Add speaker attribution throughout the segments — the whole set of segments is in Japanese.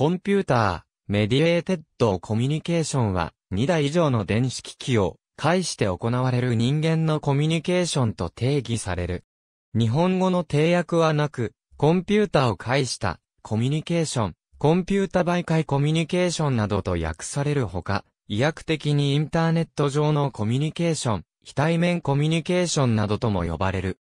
Speaker 1: コンピューター、メディエーテッドコミュニケーションは、2台以上の電子機器を介して行われる人間のコミュニケーションと定義される。日本語の定約はなく、コンピュータを介したコミュニケーション、コンピュータ媒介コミュニケーションなどと訳されるほか、医薬的にインターネット上のコミュニケーション、非対面コミュニケーションなどとも呼ばれる。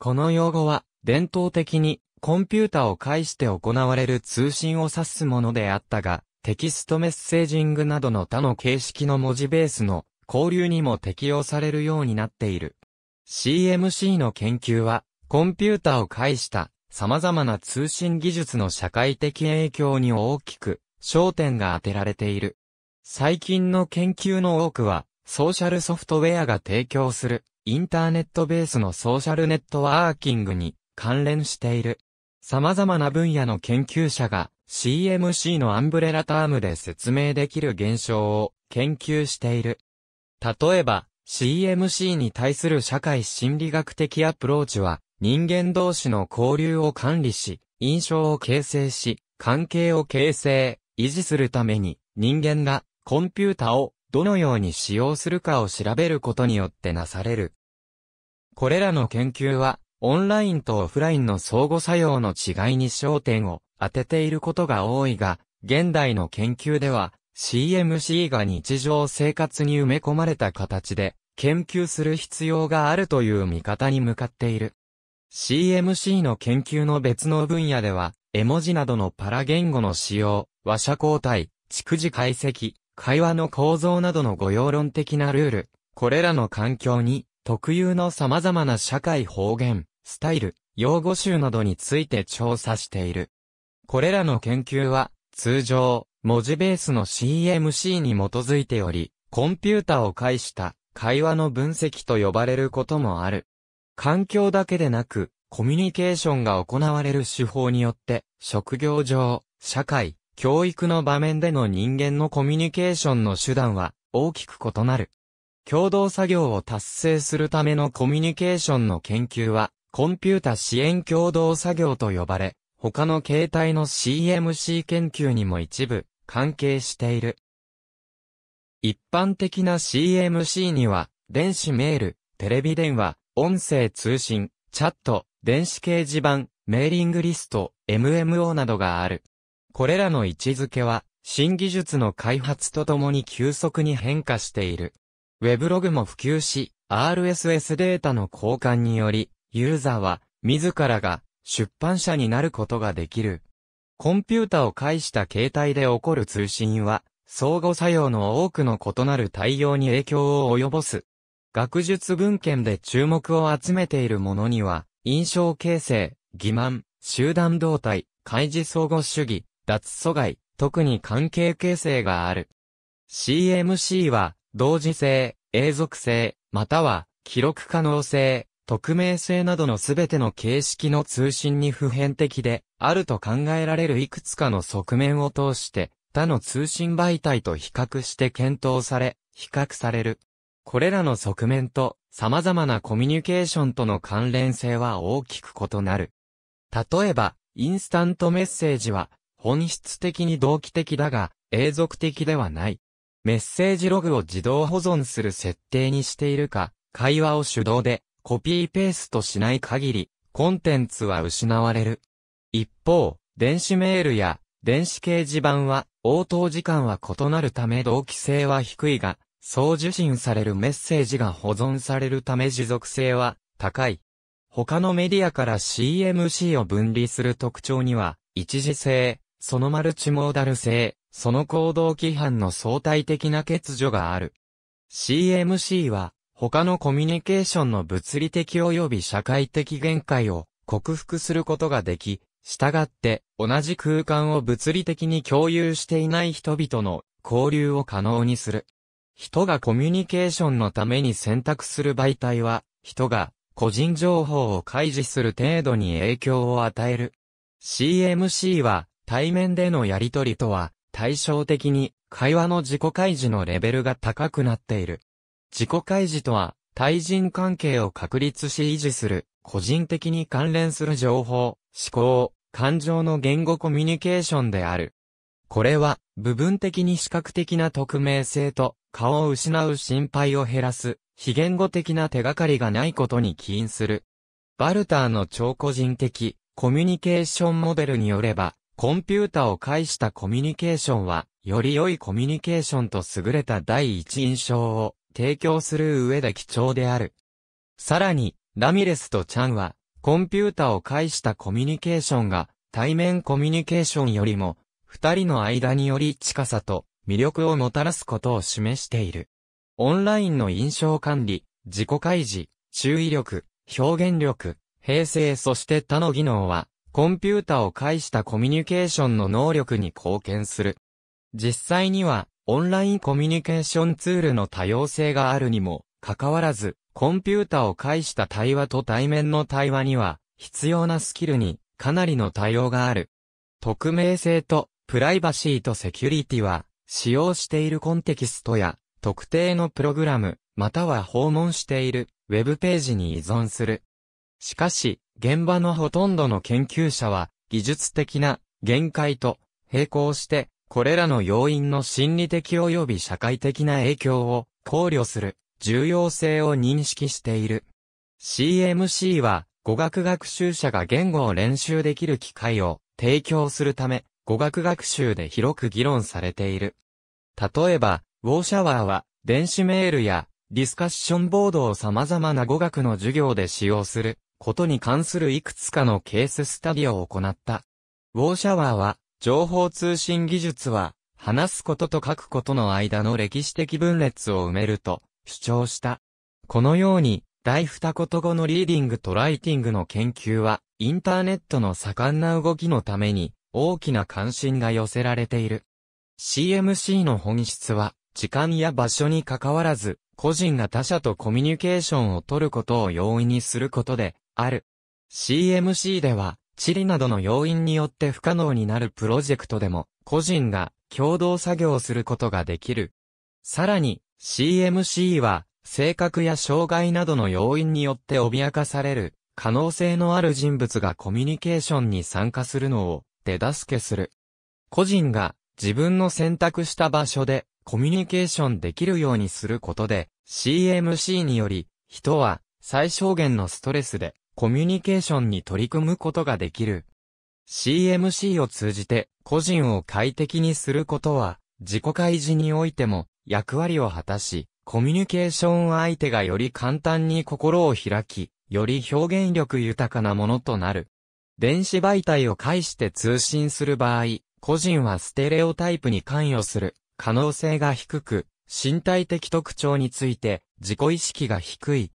Speaker 1: この用語は、伝統的にコンピュータを介して行われる通信を指すものであったが、テキストメッセージングなどの他の形式の文字ベースの交流にも適用されるようになっている。CMC の研究は、コンピュータを介した様々な通信技術の社会的影響に大きく焦点が当てられている。最近の研究の多くは、ソーシャルソフトウェアが提供するインターネットベースのソーシャルネットワーキングに関連している。様々な分野の研究者が CMC のアンブレラタームで説明できる現象を研究している。例えば、CMC に対する社会心理学的アプローチは、人間同士の交流を管理し、印象を形成し、関係を形成、維持するために、人間がコンピュータをどのように使用するかを調べることによってなされる。これらの研究は、オンラインとオフラインの相互作用の違いに焦点を当てていることが多いが、現代の研究では CMC が日常生活に埋め込まれた形で研究する必要があるという見方に向かっている。CMC の研究の別の分野では、絵文字などのパラ言語の使用、話者交代、逐次解析、会話の構造などの御用論的なルール、これらの環境に特有の様々な社会方言、スタイル、用語集などについて調査している。これらの研究は、通常、文字ベースの CMC に基づいており、コンピュータを介した会話の分析と呼ばれることもある。環境だけでなく、コミュニケーションが行われる手法によって、職業上、社会、教育の場面での人間のコミュニケーションの手段は大きく異なる。共同作業を達成するためのコミュニケーションの研究は、コンピュータ支援共同作業と呼ばれ、他の形態の CMC 研究にも一部関係している。一般的な CMC には、電子メール、テレビ電話、音声通信、チャット、電子掲示板、メーリングリスト、MMO などがある。これらの位置づけは、新技術の開発とともに急速に変化している。ウェブログも普及し、RSS データの交換により、ユーザーは、自らが、出版社になることができる。コンピュータを介した携帯で起こる通信は、相互作用の多くの異なる対応に影響を及ぼす。学術文献で注目を集めているものには、印象形成、欺瞞、集団動態、開示相互主義、脱阻害、特に関係形成がある。CMC は、同時性、永続性、または、記録可能性、匿名性などのすべての形式の通信に普遍的で、あると考えられるいくつかの側面を通して、他の通信媒体と比較して検討され、比較される。これらの側面と、様々なコミュニケーションとの関連性は大きく異なる。例えば、インスタントメッセージは、本質的に同期的だが、永続的ではない。メッセージログを自動保存する設定にしているか、会話を手動でコピーペーストしない限り、コンテンツは失われる。一方、電子メールや電子掲示板は応答時間は異なるため同期性は低いが、送受信されるメッセージが保存されるため持続性は高い。他のメディアから CMC を分離する特徴には、一時性、そのマルチモーダル性、その行動規範の相対的な欠如がある。CMC は、他のコミュニケーションの物理的及び社会的限界を克服することができ、従って同じ空間を物理的に共有していない人々の交流を可能にする。人がコミュニケーションのために選択する媒体は、人が個人情報を開示する程度に影響を与える。CMC は対面でのやり取りとは対照的に会話の自己開示のレベルが高くなっている。自己開示とは、対人関係を確立し維持する、個人的に関連する情報、思考、感情の言語コミュニケーションである。これは、部分的に視覚的な匿名性と、顔を失う心配を減らす、非言語的な手がかりがないことに起因する。バルターの超個人的、コミュニケーションモデルによれば、コンピュータを介したコミュニケーションは、より良いコミュニケーションと優れた第一印象を提供する上で貴重である。さらに、ラミレスとチャンは、コンピュータを介したコミュニケーションが、対面コミュニケーションよりも、二人の間により近さと魅力をもたらすことを示している。オンラインの印象管理、自己開示、注意力、表現力、平成そして他の技能は、コンピュータを介したコミュニケーションの能力に貢献する。実際には、オンラインコミュニケーションツールの多様性があるにも、かかわらず、コンピュータを介した対話と対面の対話には、必要なスキルに、かなりの対応がある。匿名性と、プライバシーとセキュリティは、使用しているコンテキストや、特定のプログラム、または訪問している、ウェブページに依存する。しかし、現場のほとんどの研究者は、技術的な限界と並行して、これらの要因の心理的及び社会的な影響を考慮する重要性を認識している。CMC は語学学習者が言語を練習できる機会を提供するため語学学習で広く議論されている。例えば、ウォーシャワーは電子メールやディスカッションボードを様々な語学の授業で使用することに関するいくつかのケーススタディを行った。ウォーシャワーは、情報通信技術は、話すことと書くことの間の歴史的分裂を埋めると主張した。このように、第二言語のリーディングとライティングの研究は、インターネットの盛んな動きのために、大きな関心が寄せられている。CMC の本質は、時間や場所に関わらず、個人が他者とコミュニケーションを取ることを容易にすることで、ある。CMC では、地理などの要因によって不可能になるプロジェクトでも、個人が共同作業することができる。さらに、CMC は、性格や障害などの要因によって脅かされる、可能性のある人物がコミュニケーションに参加するのを手助けする。個人が自分の選択した場所でコミュニケーションできるようにすることで CMC により人は最小限のストレスでコミュニケーションに取り組むことができる。CMC を通じて個人を快適にすることは自己開示においても役割を果たし、コミュニケーション相手がより簡単に心を開き、より表現力豊かなものとなる。電子媒体を介して通信する場合、個人はステレオタイプに関与する可能性が低く、身体的特徴について自己意識が低い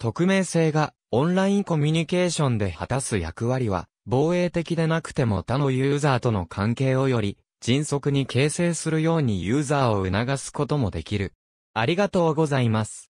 Speaker 1: 匿名性がオンラインコミュニケーションで果たす役割は、防衛的でなくても他のユーザーとの関係をより、迅速に形成するようにユーザーを促すこともできる。ありがとうございます。